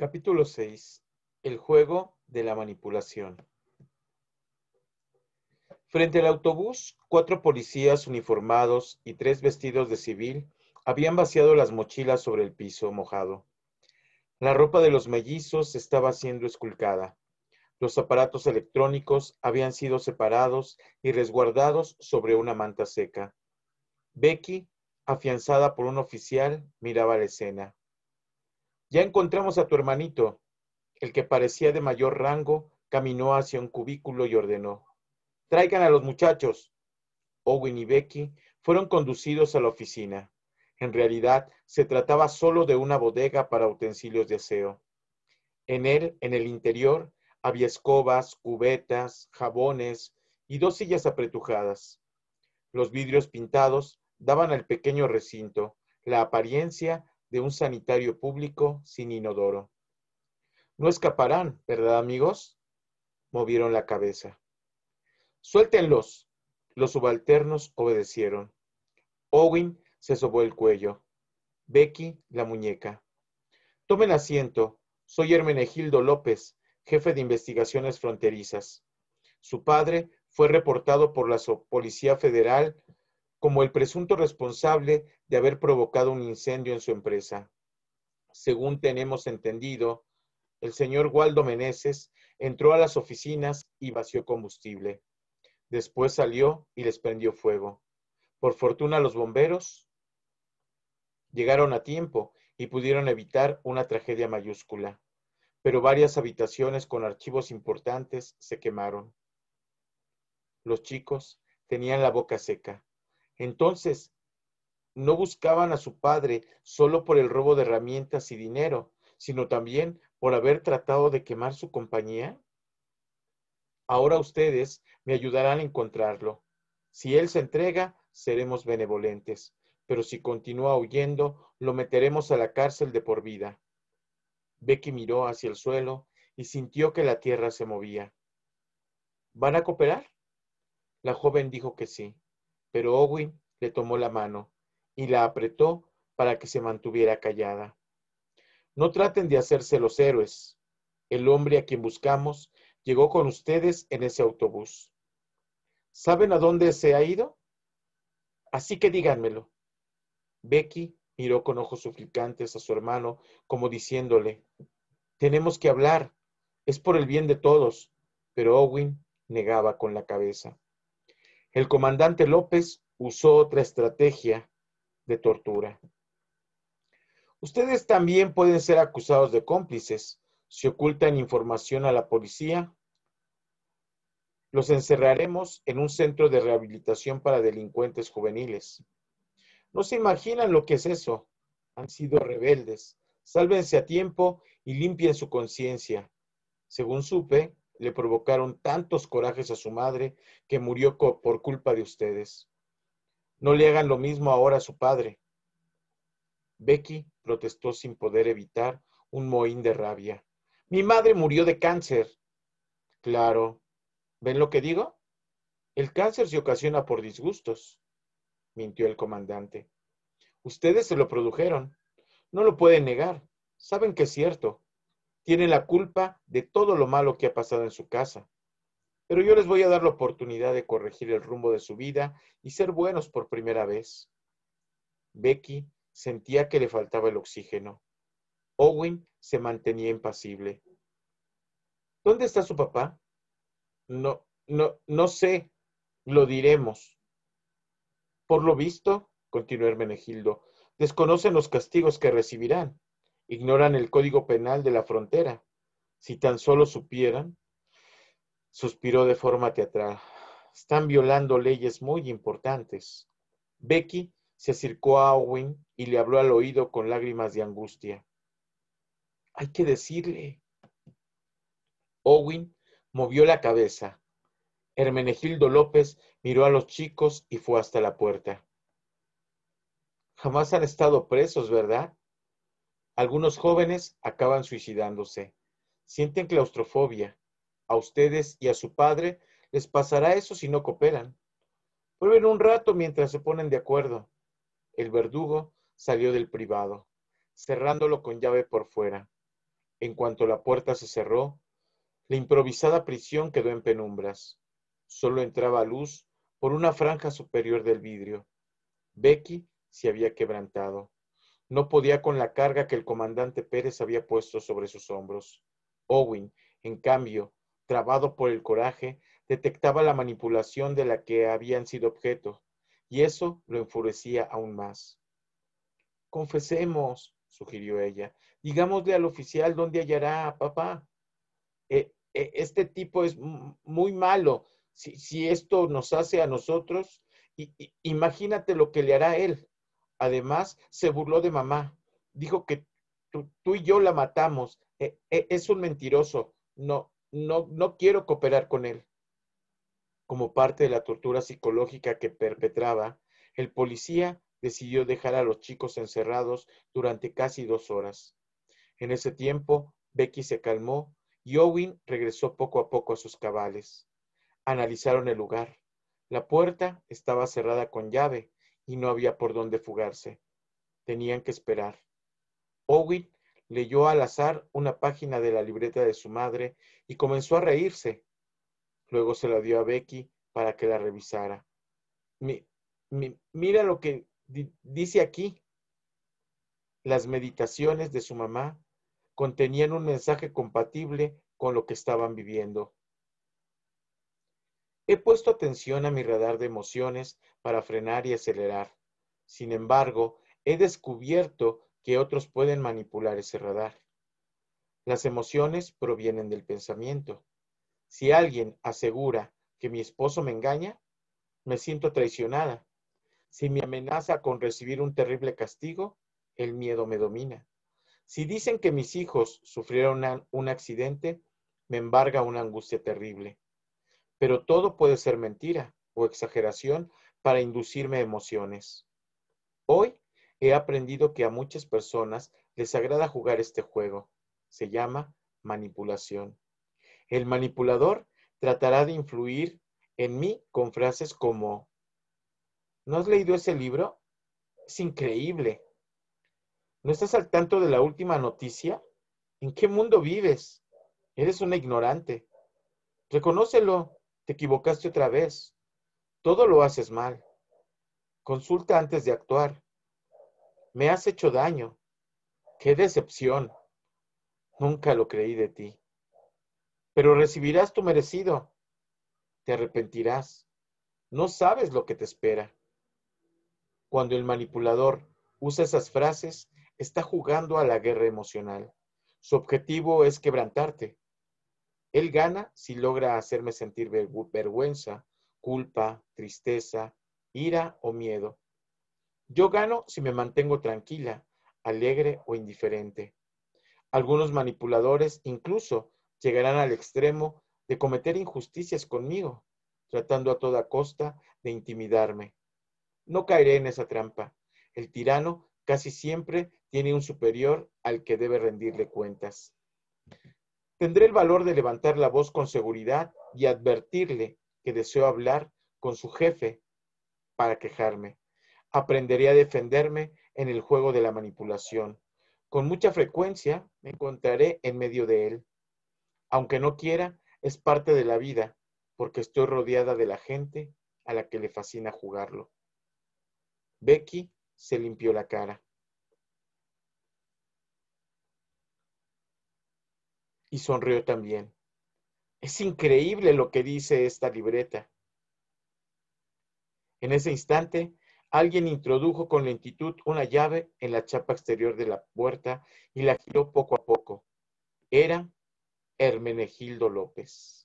Capítulo 6. El juego de la manipulación. Frente al autobús, cuatro policías uniformados y tres vestidos de civil habían vaciado las mochilas sobre el piso mojado. La ropa de los mellizos estaba siendo esculcada. Los aparatos electrónicos habían sido separados y resguardados sobre una manta seca. Becky, afianzada por un oficial, miraba la escena. Ya encontramos a tu hermanito. El que parecía de mayor rango caminó hacia un cubículo y ordenó. Traigan a los muchachos. Owen y Becky fueron conducidos a la oficina. En realidad, se trataba solo de una bodega para utensilios de aseo. En él, en el interior, había escobas, cubetas, jabones y dos sillas apretujadas. Los vidrios pintados daban al pequeño recinto la apariencia de un sanitario público sin inodoro. No escaparán, ¿verdad, amigos? Movieron la cabeza. Suéltenlos. Los subalternos obedecieron. Owen se sobó el cuello. Becky la muñeca. Tomen asiento. Soy Hermenegildo López, jefe de investigaciones fronterizas. Su padre fue reportado por la Policía Federal como el presunto responsable de haber provocado un incendio en su empresa. Según tenemos entendido, el señor Waldo Meneses entró a las oficinas y vació combustible. Después salió y les prendió fuego. Por fortuna los bomberos llegaron a tiempo y pudieron evitar una tragedia mayúscula, pero varias habitaciones con archivos importantes se quemaron. Los chicos tenían la boca seca entonces, no buscaban a su padre solo por el robo de herramientas y dinero, sino también por haber tratado de quemar su compañía. Ahora ustedes me ayudarán a encontrarlo. Si él se entrega, seremos benevolentes, pero si continúa huyendo, lo meteremos a la cárcel de por vida. Becky miró hacia el suelo y sintió que la tierra se movía. ¿Van a cooperar? La joven dijo que sí. Pero Owen le tomó la mano y la apretó para que se mantuviera callada. No traten de hacerse los héroes. El hombre a quien buscamos llegó con ustedes en ese autobús. ¿Saben a dónde se ha ido? Así que díganmelo. Becky miró con ojos suplicantes a su hermano, como diciéndole, tenemos que hablar, es por el bien de todos, pero Owen negaba con la cabeza. El comandante López usó otra estrategia de tortura. Ustedes también pueden ser acusados de cómplices si ocultan información a la policía. Los encerraremos en un centro de rehabilitación para delincuentes juveniles. No se imaginan lo que es eso. Han sido rebeldes. Sálvense a tiempo y limpien su conciencia. Según supe, le provocaron tantos corajes a su madre que murió por culpa de ustedes. No le hagan lo mismo ahora a su padre. Becky protestó sin poder evitar un mohín de rabia. Mi madre murió de cáncer. Claro. ¿Ven lo que digo? El cáncer se ocasiona por disgustos, mintió el comandante. Ustedes se lo produjeron. No lo pueden negar. Saben que es cierto. Tienen la culpa de todo lo malo que ha pasado en su casa. Pero yo les voy a dar la oportunidad de corregir el rumbo de su vida y ser buenos por primera vez. Becky sentía que le faltaba el oxígeno. Owen se mantenía impasible. ¿Dónde está su papá? No, no, no sé. Lo diremos. Por lo visto, continuó Hermenegildo, desconocen los castigos que recibirán ignoran el código penal de la frontera. Si tan solo supieran, suspiró de forma teatral. Están violando leyes muy importantes. Becky se acercó a Owen y le habló al oído con lágrimas de angustia. Hay que decirle. Owen movió la cabeza. Hermenegildo López miró a los chicos y fue hasta la puerta. Jamás han estado presos, ¿verdad? Algunos jóvenes acaban suicidándose. Sienten claustrofobia. A ustedes y a su padre les pasará eso si no cooperan. Prueben un rato mientras se ponen de acuerdo. El verdugo salió del privado, cerrándolo con llave por fuera. En cuanto la puerta se cerró, la improvisada prisión quedó en penumbras. Solo entraba luz por una franja superior del vidrio. Becky se había quebrantado no podía con la carga que el comandante Pérez había puesto sobre sus hombros. Owen, en cambio, trabado por el coraje, detectaba la manipulación de la que habían sido objeto, y eso lo enfurecía aún más. Confesemos, sugirió ella, digámosle al oficial dónde hallará a papá. Eh, eh, este tipo es muy malo. Si, esto nos hace a nosotros, imagínate lo que le hará él. Además, se burló de mamá. Dijo que tú, y yo la matamos. E, e, es un mentiroso. No, no, no quiero cooperar con él. Como parte de la tortura psicológica que perpetraba, el policía decidió dejar a los chicos encerrados durante casi dos horas. En ese tiempo, Becky se calmó y Owen regresó poco a poco a sus cabales. Analizaron el lugar. La puerta estaba cerrada con llave y no había por dónde fugarse. Tenían que esperar. Owen leyó al azar una página de la libreta de su madre y comenzó a reírse. Luego se la dio a Becky para que la revisara. mira lo que dice aquí. Las meditaciones de su mamá contenían un mensaje compatible con lo que estaban viviendo. He puesto atención a mi radar de emociones para frenar y acelerar. Sin embargo, he descubierto que otros pueden manipular ese radar. Las emociones provienen del pensamiento. Si alguien asegura que mi esposo me engaña, me siento traicionada. Si me amenaza con recibir un terrible castigo, el miedo me domina. Si dicen que mis hijos sufrieron un accidente, me embarga una angustia terrible pero todo puede ser mentira o exageración para inducirme emociones. Hoy he aprendido que a muchas personas les agrada jugar este juego. Se llama manipulación. El manipulador tratará de influir en mí con frases como, ¿no has leído ese libro? Es increíble. ¿No estás al tanto de la última noticia? ¿En qué mundo vives? Eres una ignorante. Reconócelo, te equivocaste otra vez. Todo lo haces mal. Consulta antes de actuar. Me has hecho daño. Qué decepción. Nunca lo creí de ti. Pero recibirás tu merecido. Te arrepentirás. No sabes lo que te espera. Cuando el manipulador usa esas frases, está jugando a la guerra emocional. Su objetivo es quebrantarte, él gana si logra hacerme sentir vergüenza, culpa, tristeza, ira o miedo. Yo gano si me mantengo tranquila, alegre o indiferente. Algunos manipuladores incluso llegarán al extremo de cometer injusticias conmigo, tratando a toda costa de intimidarme. No caeré en esa trampa. El tirano casi siempre tiene un superior al que debe rendirle cuentas. Tendré el valor de levantar la voz con seguridad y advertirle que deseo hablar con su jefe para quejarme. Aprenderé a defenderme en el juego de la manipulación. Con mucha frecuencia me encontraré en medio de él. Aunque no quiera, es parte de la vida, porque estoy rodeada de la gente a la que le fascina jugarlo. Becky se limpió la cara. y sonrió también. Es increíble lo que dice esta libreta. En ese instante, alguien introdujo con lentitud una llave en la chapa exterior de la puerta y la giró poco a poco. Era Hermenegildo López.